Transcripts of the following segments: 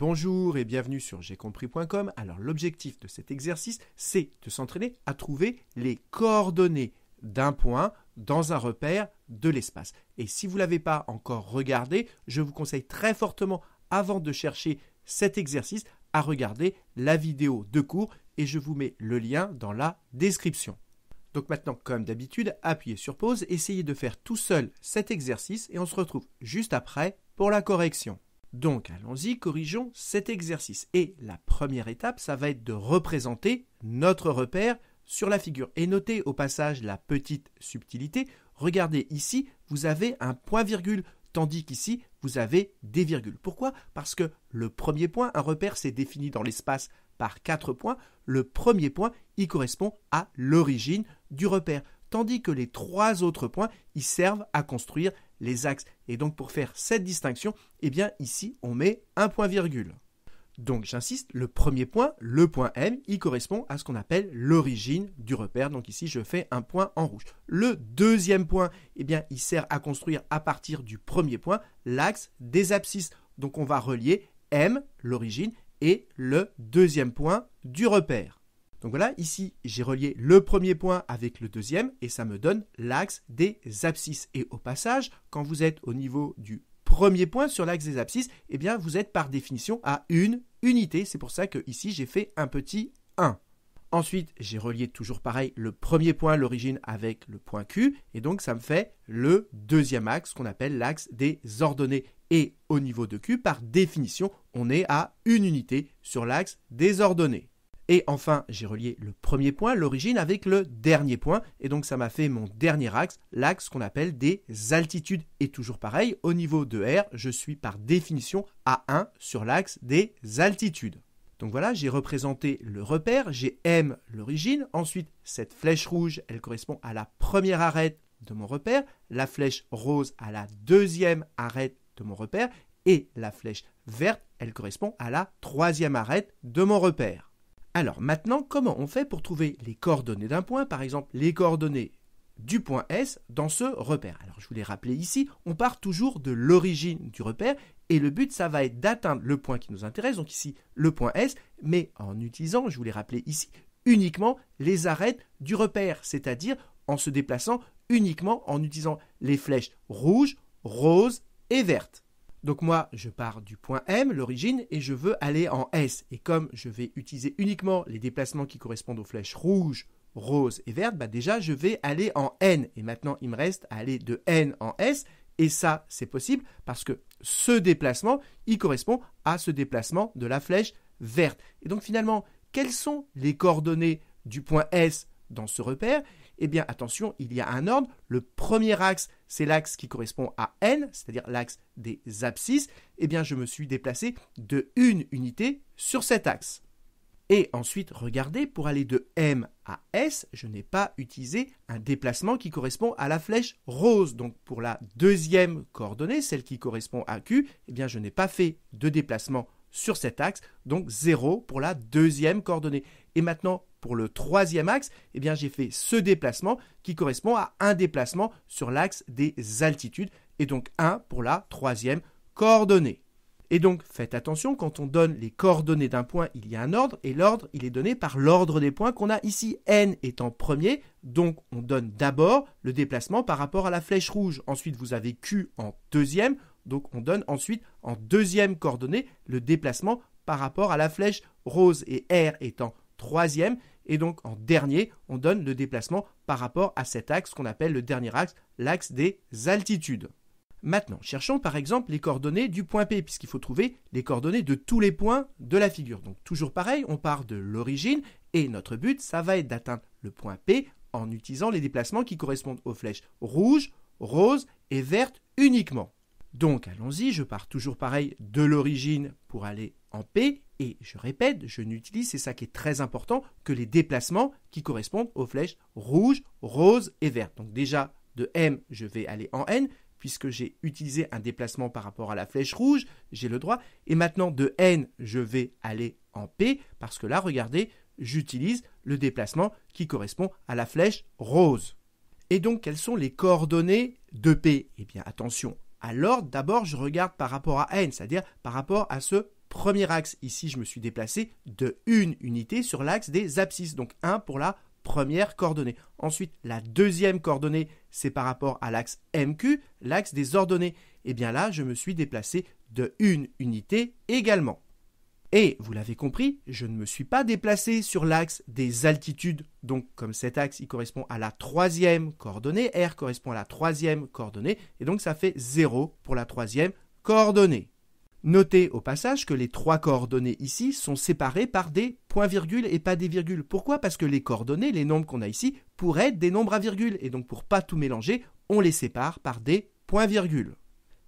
Bonjour et bienvenue sur compris.com. Alors l'objectif de cet exercice, c'est de s'entraîner à trouver les coordonnées d'un point dans un repère de l'espace. Et si vous ne l'avez pas encore regardé, je vous conseille très fortement, avant de chercher cet exercice, à regarder la vidéo de cours et je vous mets le lien dans la description. Donc maintenant, comme d'habitude, appuyez sur pause, essayez de faire tout seul cet exercice et on se retrouve juste après pour la correction. Donc allons-y, corrigeons cet exercice. Et la première étape, ça va être de représenter notre repère sur la figure. Et notez au passage la petite subtilité. Regardez ici, vous avez un point-virgule, tandis qu'ici, vous avez des virgules. Pourquoi Parce que le premier point, un repère, c'est défini dans l'espace par quatre points. Le premier point, il correspond à l'origine du repère, tandis que les trois autres points, ils servent à construire les axes. Et donc pour faire cette distinction, eh bien ici on met un point virgule. Donc j'insiste, le premier point, le point M, il correspond à ce qu'on appelle l'origine du repère. Donc ici je fais un point en rouge. Le deuxième point, eh bien il sert à construire à partir du premier point l'axe des abscisses. Donc on va relier M, l'origine, et le deuxième point du repère. Donc voilà, ici j'ai relié le premier point avec le deuxième et ça me donne l'axe des abscisses. Et au passage, quand vous êtes au niveau du premier point sur l'axe des abscisses, eh bien vous êtes par définition à une unité. C'est pour ça que ici j'ai fait un petit 1. Ensuite, j'ai relié toujours pareil le premier point, l'origine, avec le point Q, et donc ça me fait le deuxième axe qu'on appelle l'axe des ordonnées. Et au niveau de Q, par définition, on est à une unité sur l'axe des ordonnées. Et enfin, j'ai relié le premier point, l'origine, avec le dernier point. Et donc ça m'a fait mon dernier axe, l'axe qu'on appelle des altitudes. Et toujours pareil, au niveau de R, je suis par définition à 1 sur l'axe des altitudes. Donc voilà, j'ai représenté le repère, j'ai M l'origine, ensuite cette flèche rouge, elle correspond à la première arête de mon repère, la flèche rose à la deuxième arête de mon repère, et la flèche verte, elle correspond à la troisième arête de mon repère. Alors maintenant, comment on fait pour trouver les coordonnées d'un point, par exemple les coordonnées du point S dans ce repère Alors je vous l'ai rappelé ici, on part toujours de l'origine du repère et le but, ça va être d'atteindre le point qui nous intéresse, donc ici le point S, mais en utilisant, je vous l'ai rappelé ici, uniquement les arêtes du repère, c'est-à-dire en se déplaçant uniquement en utilisant les flèches rouges, roses et vertes. Donc moi, je pars du point M, l'origine, et je veux aller en S. Et comme je vais utiliser uniquement les déplacements qui correspondent aux flèches rouges, rose et verte, bah déjà, je vais aller en N. Et maintenant, il me reste à aller de N en S. Et ça, c'est possible parce que ce déplacement, il correspond à ce déplacement de la flèche verte. Et donc finalement, quelles sont les coordonnées du point S dans ce repère eh bien attention, il y a un ordre. Le premier axe, c'est l'axe qui correspond à n, c'est-à-dire l'axe des abscisses. Eh bien je me suis déplacé de une unité sur cet axe. Et ensuite, regardez, pour aller de M à S, je n'ai pas utilisé un déplacement qui correspond à la flèche rose. Donc pour la deuxième coordonnée, celle qui correspond à Q, eh bien je n'ai pas fait de déplacement sur cet axe, donc 0 pour la deuxième coordonnée. Et maintenant, pour le troisième axe, eh bien j'ai fait ce déplacement qui correspond à un déplacement sur l'axe des altitudes, et donc 1 pour la troisième coordonnée. Et donc faites attention, quand on donne les coordonnées d'un point, il y a un ordre, et l'ordre, il est donné par l'ordre des points qu'on a ici. n étant premier, donc on donne d'abord le déplacement par rapport à la flèche rouge, ensuite vous avez q en deuxième, donc on donne ensuite en deuxième coordonnée le déplacement par rapport à la flèche rose et R étant troisième. Et donc en dernier, on donne le déplacement par rapport à cet axe qu'on appelle le dernier axe, l'axe des altitudes. Maintenant, cherchons par exemple les coordonnées du point P, puisqu'il faut trouver les coordonnées de tous les points de la figure. Donc toujours pareil, on part de l'origine et notre but, ça va être d'atteindre le point P en utilisant les déplacements qui correspondent aux flèches rouges, roses et vertes uniquement. Donc allons-y, je pars toujours pareil de l'origine pour aller en P et je répète, je n'utilise, c'est ça qui est très important, que les déplacements qui correspondent aux flèches rouge, rose et verte. Donc déjà, de M, je vais aller en N, puisque j'ai utilisé un déplacement par rapport à la flèche rouge, j'ai le droit. Et maintenant, de N, je vais aller en P, parce que là, regardez, j'utilise le déplacement qui correspond à la flèche rose. Et donc, quelles sont les coordonnées de P Eh bien, attention, alors d'abord, je regarde par rapport à N, c'est-à-dire par rapport à ce premier axe, ici je me suis déplacé de une unité sur l'axe des abscisses, donc 1 pour la première coordonnée. Ensuite, la deuxième coordonnée, c'est par rapport à l'axe MQ, l'axe des ordonnées. Et eh bien là, je me suis déplacé de une unité également. Et vous l'avez compris, je ne me suis pas déplacé sur l'axe des altitudes. Donc comme cet axe, il correspond à la troisième coordonnée, R correspond à la troisième coordonnée, et donc ça fait 0 pour la troisième coordonnée. Notez au passage que les trois coordonnées ici sont séparées par des points-virgules et pas des virgules. Pourquoi Parce que les coordonnées, les nombres qu'on a ici, pourraient être des nombres à virgule. Et donc pour pas tout mélanger, on les sépare par des points-virgules.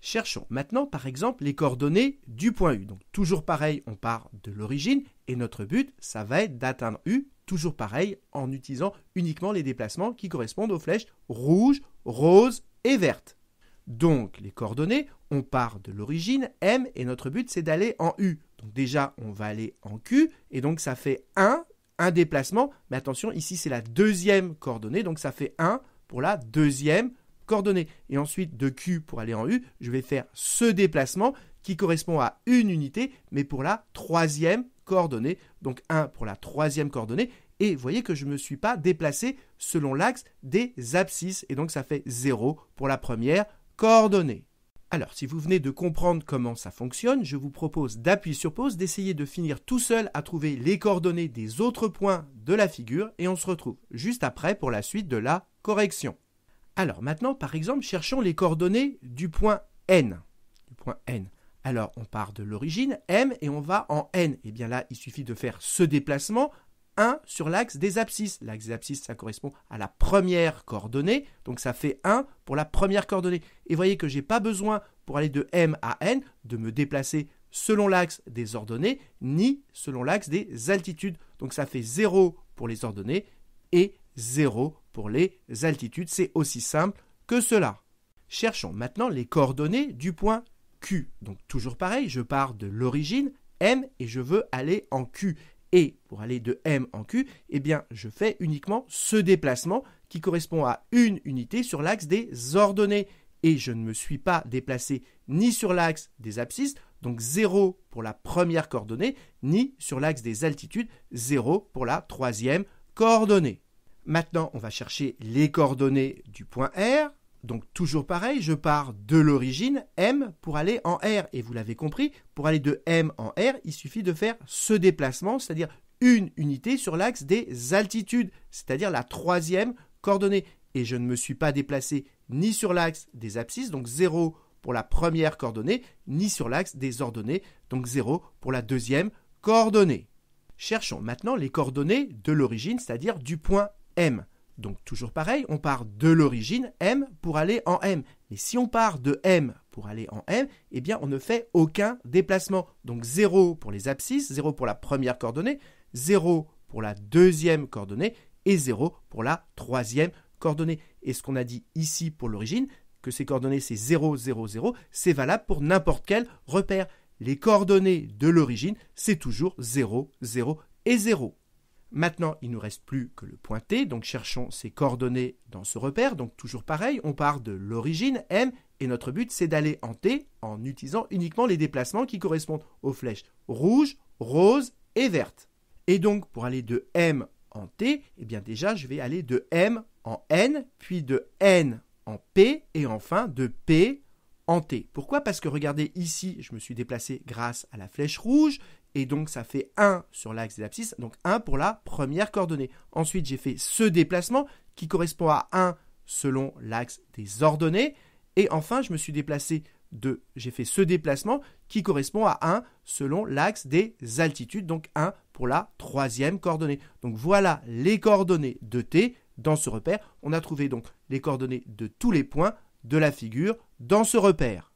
Cherchons maintenant par exemple les coordonnées du point U. Donc toujours pareil, on part de l'origine et notre but, ça va être d'atteindre U, toujours pareil, en utilisant uniquement les déplacements qui correspondent aux flèches rouge, rose et verte. Donc les coordonnées, on part de l'origine M et notre but c'est d'aller en U. Donc déjà on va aller en Q et donc ça fait 1, un déplacement. Mais attention, ici c'est la deuxième coordonnée, donc ça fait 1 pour la deuxième coordonnée. Et ensuite de Q pour aller en U, je vais faire ce déplacement qui correspond à une unité, mais pour la troisième coordonnée. Donc 1 pour la troisième coordonnée. Et vous voyez que je ne me suis pas déplacé selon l'axe des abscisses. Et donc ça fait 0 pour la première, coordonnées. Alors, si vous venez de comprendre comment ça fonctionne, je vous propose d'appuyer sur pause, d'essayer de finir tout seul à trouver les coordonnées des autres points de la figure et on se retrouve juste après pour la suite de la correction. Alors maintenant, par exemple, cherchons les coordonnées du point n. Du point n. Alors, on part de l'origine, m, et on va en n. Et eh bien là, il suffit de faire ce déplacement 1 sur l'axe des abscisses. L'axe des abscisses, ça correspond à la première coordonnée, donc ça fait 1 pour la première coordonnée. Et voyez que je n'ai pas besoin, pour aller de M à N, de me déplacer selon l'axe des ordonnées, ni selon l'axe des altitudes. Donc ça fait 0 pour les ordonnées et 0 pour les altitudes. C'est aussi simple que cela. Cherchons maintenant les coordonnées du point Q. Donc toujours pareil, je pars de l'origine M et je veux aller en Q et pour aller de M en Q, eh bien, je fais uniquement ce déplacement qui correspond à une unité sur l'axe des ordonnées. Et je ne me suis pas déplacé ni sur l'axe des abscisses, donc 0 pour la première coordonnée, ni sur l'axe des altitudes, 0 pour la troisième coordonnée. Maintenant, on va chercher les coordonnées du point R, donc toujours pareil, je pars de l'origine M pour aller en R. Et vous l'avez compris, pour aller de M en R, il suffit de faire ce déplacement, c'est-à-dire une unité sur l'axe des altitudes, c'est-à-dire la troisième coordonnée. Et je ne me suis pas déplacé ni sur l'axe des abscisses, donc 0 pour la première coordonnée, ni sur l'axe des ordonnées, donc 0 pour la deuxième coordonnée. Cherchons maintenant les coordonnées de l'origine, c'est-à-dire du point M. Donc toujours pareil, on part de l'origine M pour aller en M. Mais si on part de M pour aller en M, eh bien on ne fait aucun déplacement. Donc 0 pour les abscisses, 0 pour la première coordonnée, 0 pour la deuxième coordonnée et 0 pour la troisième coordonnée. Et ce qu'on a dit ici pour l'origine, que ces coordonnées c'est 0, 0, 0, c'est valable pour n'importe quel repère. Les coordonnées de l'origine, c'est toujours 0, 0 et 0. Maintenant, il ne nous reste plus que le point T, donc cherchons ses coordonnées dans ce repère. Donc toujours pareil, on part de l'origine M et notre but c'est d'aller en T en utilisant uniquement les déplacements qui correspondent aux flèches rouge, rose et verte. Et donc pour aller de M en T, eh bien déjà je vais aller de M en N, puis de N en P et enfin de P en T. Pourquoi Parce que regardez ici, je me suis déplacé grâce à la flèche rouge, et donc ça fait 1 sur l'axe des l'abscisse, donc 1 pour la première coordonnée. Ensuite, j'ai fait ce déplacement qui correspond à 1 selon l'axe des ordonnées, et enfin, je me suis déplacé de, j'ai fait ce déplacement qui correspond à 1 selon l'axe des altitudes, donc 1 pour la troisième coordonnée. Donc voilà les coordonnées de T dans ce repère. On a trouvé donc les coordonnées de tous les points de la figure dans ce repère.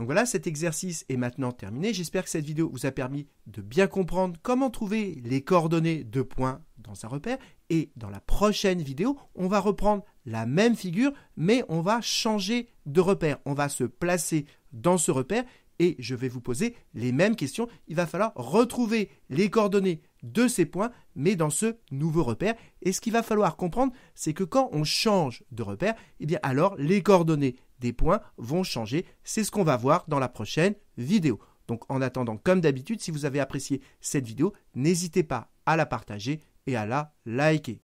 Donc voilà, cet exercice est maintenant terminé. J'espère que cette vidéo vous a permis de bien comprendre comment trouver les coordonnées de points dans un repère. Et dans la prochaine vidéo, on va reprendre la même figure, mais on va changer de repère. On va se placer dans ce repère et je vais vous poser les mêmes questions. Il va falloir retrouver les coordonnées de ces points, mais dans ce nouveau repère. Et ce qu'il va falloir comprendre, c'est que quand on change de repère, eh bien alors les coordonnées des points vont changer. C'est ce qu'on va voir dans la prochaine vidéo. Donc en attendant, comme d'habitude, si vous avez apprécié cette vidéo, n'hésitez pas à la partager et à la liker.